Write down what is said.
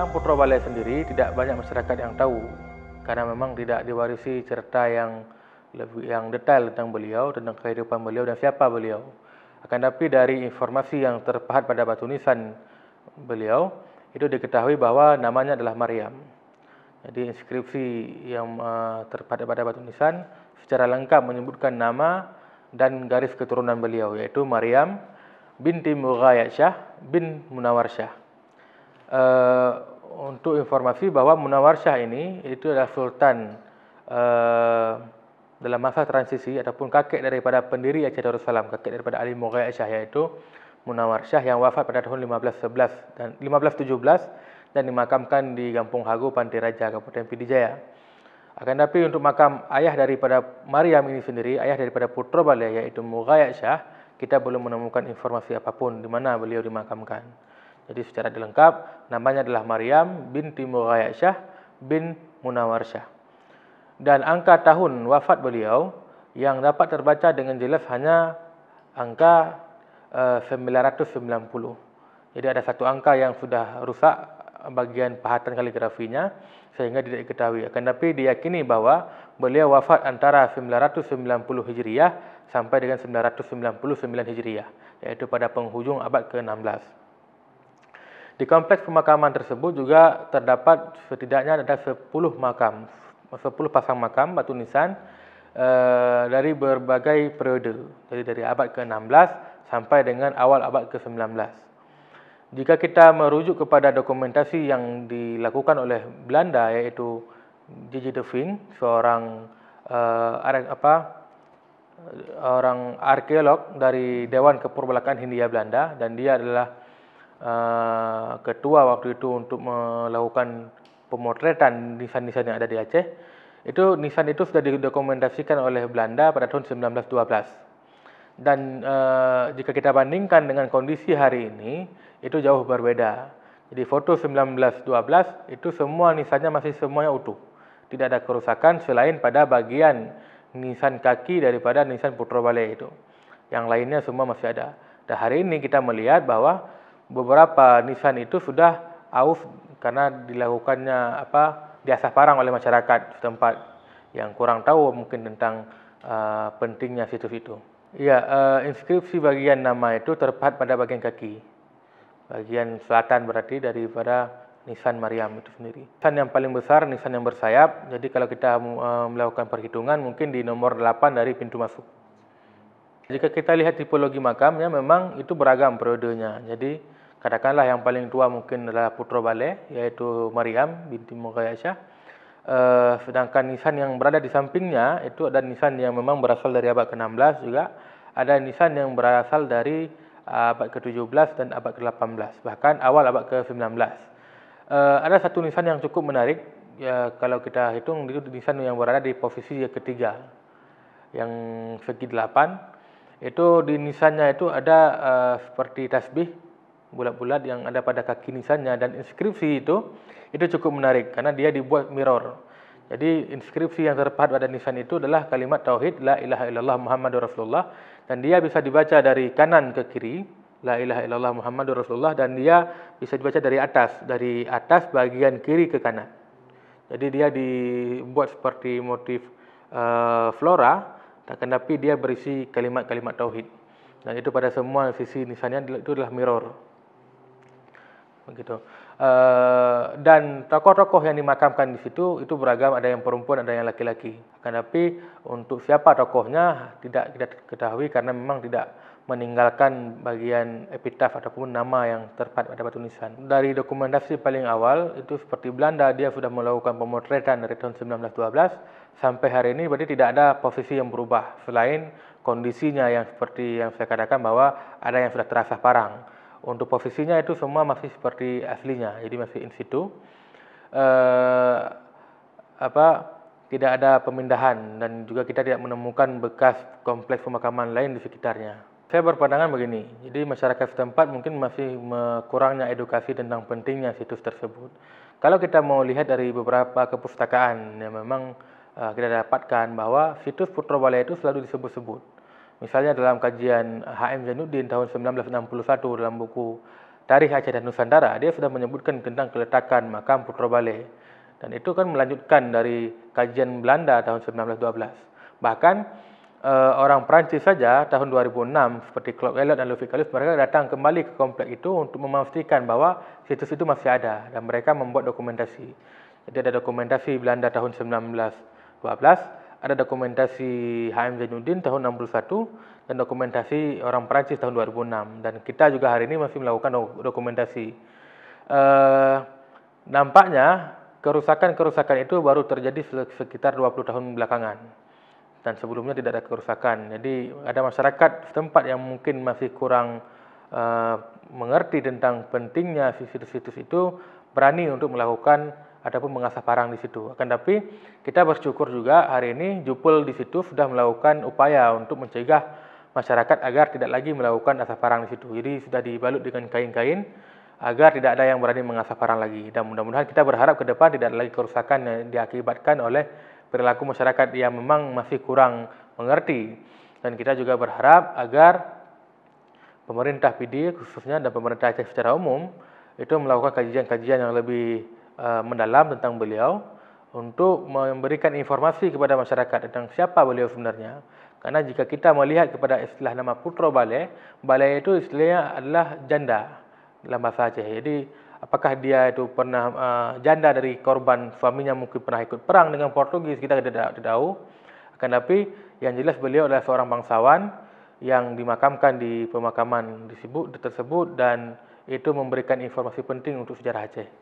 tentang Putra Balai sendiri tidak banyak masyarakat yang tahu karena memang tidak diwarisi cerita yang lebih yang detail tentang beliau, tentang kehidupan beliau dan siapa beliau. Akan tetapi dari informasi yang terpahat pada batu nisan beliau itu diketahui bahwa namanya adalah Maryam. Jadi inskripsi yang eh, terpahat pada batu nisan secara lengkap menyebutkan nama dan garis keturunan beliau yaitu Maryam binti Mughayat Syah bin Munawar Syah. Eh, untuk informasi bahwa Munawar Syah ini itu adalah sultan uh, dalam masa transisi ataupun kakek daripada pendiri Aceh Darussalam, kakek daripada Ali Mughayy yaitu Munawar Syah yang wafat pada tahun 1511 dan 1517 dan dimakamkan di Kampung Hago, Hagu Raja, Kabupaten Pidijaya. Akan tapi untuk makam ayah daripada Maryam ini sendiri, ayah daripada putra Balai yaitu Mughayat kita belum menemukan informasi apapun di mana beliau dimakamkan. Jadi secara dilengkap namanya adalah Maryam binti Mughayyashah bin Munawarsyah. Dan angka tahun wafat beliau yang dapat terbaca dengan jelas hanya angka eh, uh, 990. Jadi ada satu angka yang sudah rusak bagian pahatan kaligrafinya sehingga tidak diketahui. Akan tetapi diyakini bahawa beliau wafat antara 990 Hijriah sampai dengan 999 Hijriah iaitu pada penghujung abad ke-16. Di kompleks pemakaman tersebut juga terdapat setidaknya ada 10 makam, 10 pasang makam batu nisan e, dari berbagai periode, jadi dari abad ke-16 sampai dengan awal abad ke-19. Jika kita merujuk kepada dokumentasi yang dilakukan oleh Belanda yaitu J.J. De Vin, seorang e, apa orang arkeolog dari Dewan Keperbelakangan Hindia Belanda dan dia adalah uh, ketua waktu itu untuk melakukan pemotretan nisan-nisan yang ada di Aceh itu nisan itu sudah didokumentasikan oleh Belanda pada tahun 1912 dan uh, jika kita bandingkan dengan kondisi hari ini itu jauh berbeda jadi foto 1912 itu semua nisannya masih semuanya utuh tidak ada kerusakan selain pada bagian nisan kaki daripada nisan putra balai itu yang lainnya semua masih ada dan hari ini kita melihat bahwa beberapa nisan itu sudah aus karena dilakukannya apa diasah parang oleh masyarakat setempat yang kurang tahu mungkin tentang uh, pentingnya situs itu. Ya, uh, inskripsi bagian nama itu terpat pada bagian kaki. Bagian selatan berarti daripada nisan Maryam itu sendiri. Nisan yang paling besar, nisan yang bersayap. Jadi kalau kita uh, melakukan perhitungan mungkin di nomor 8 dari pintu masuk. Jika kita lihat tipologi makamnya memang itu beragam periodenya. Jadi katakanlah yang paling tua mungkin adalah putra Balai yaitu Maryam binti Mughayasha uh, eh, sedangkan nisan yang berada di sampingnya itu ada nisan yang memang berasal dari abad ke-16 juga ada nisan yang berasal dari eh, abad ke-17 dan abad ke-18 bahkan awal abad ke-19 uh, eh, ada satu nisan yang cukup menarik ya kalau kita hitung itu nisan yang berada di posisi ketiga yang segi delapan itu di nisannya itu ada uh, seperti tasbih bulat-bulat yang ada pada kaki nisannya dan inskripsi itu itu cukup menarik karena dia dibuat mirror. Jadi inskripsi yang terpahat pada nisan itu adalah kalimat tauhid la ilaha illallah Muhammadur Rasulullah dan dia bisa dibaca dari kanan ke kiri la ilaha illallah Muhammadur Rasulullah dan dia bisa dibaca dari atas dari atas bagian kiri ke kanan. Jadi dia dibuat seperti motif uh, flora tetapi dia berisi kalimat-kalimat tauhid dan itu pada semua sisi nisannya itu adalah mirror. begitu. E, eh, dan tokoh-tokoh yang dimakamkan di situ itu beragam, ada yang perempuan, ada yang laki-laki. Akan tapi untuk siapa tokohnya tidak kita ketahui karena memang tidak meninggalkan bagian epitaf ataupun nama yang terpat pada batu nisan. Dari dokumentasi paling awal itu seperti Belanda dia sudah melakukan pemotretan dari tahun 1912 sampai hari ini berarti tidak ada posisi yang berubah selain kondisinya yang seperti yang saya katakan bahwa ada yang sudah terasa parang untuk posisinya itu semua masih seperti aslinya, jadi masih in situ. Eh, apa tidak ada pemindahan dan juga kita tidak menemukan bekas kompleks pemakaman lain di sekitarnya. Saya berpandangan begini, jadi masyarakat setempat mungkin masih kurangnya edukasi tentang pentingnya situs tersebut. Kalau kita mau lihat dari beberapa kepustakaan yang memang eh, kita dapatkan bahwa situs Putra Putrabaya itu selalu disebut-sebut. Misalnya dalam kajian HM Zainuddin tahun 1961 dalam buku Tarikh Aceh dan Nusantara, dia sudah menyebutkan tentang keletakan makam Bale, Dan itu kan melanjutkan dari kajian Belanda tahun 1912. Bahkan eh, orang Prancis saja tahun 2006 seperti Claude Elliot dan Louis Kalif mereka datang kembali ke komplek itu untuk memastikan bahwa situs itu masih ada dan mereka membuat dokumentasi. Jadi ada dokumentasi Belanda tahun 1912, ada dokumentasi HM Zainuddin tahun 61 dan dokumentasi orang Perancis tahun 2006 dan kita juga hari ini masih melakukan dokumentasi. E, nampaknya kerusakan-kerusakan itu baru terjadi sekitar 20 tahun belakangan dan sebelumnya tidak ada kerusakan. Jadi ada masyarakat setempat yang mungkin masih kurang uh, mengerti tentang pentingnya situs-situs itu berani untuk melakukan pun mengasah parang di situ. Akan tapi kita bersyukur juga hari ini Jupul di situ sudah melakukan upaya untuk mencegah masyarakat agar tidak lagi melakukan asah parang di situ. Jadi sudah dibalut dengan kain-kain agar tidak ada yang berani mengasah parang lagi. Dan mudah-mudahan kita berharap ke depan tidak ada lagi kerusakan yang diakibatkan oleh perilaku masyarakat yang memang masih kurang mengerti. Dan kita juga berharap agar pemerintah PD khususnya dan pemerintah Aceh secara umum itu melakukan kajian-kajian yang lebih Uh, mendalam tentang beliau untuk memberikan informasi kepada masyarakat tentang siapa beliau sebenarnya. Karena jika kita melihat kepada istilah nama putra balai, balai itu istilahnya adalah janda dalam bahasa Aceh. Jadi apakah dia itu pernah uh, janda dari korban suaminya mungkin pernah ikut perang dengan Portugis kita tidak tahu. Akan tapi yang jelas beliau adalah seorang bangsawan yang dimakamkan di pemakaman disebut tersebut dan itu memberikan informasi penting untuk sejarah Aceh.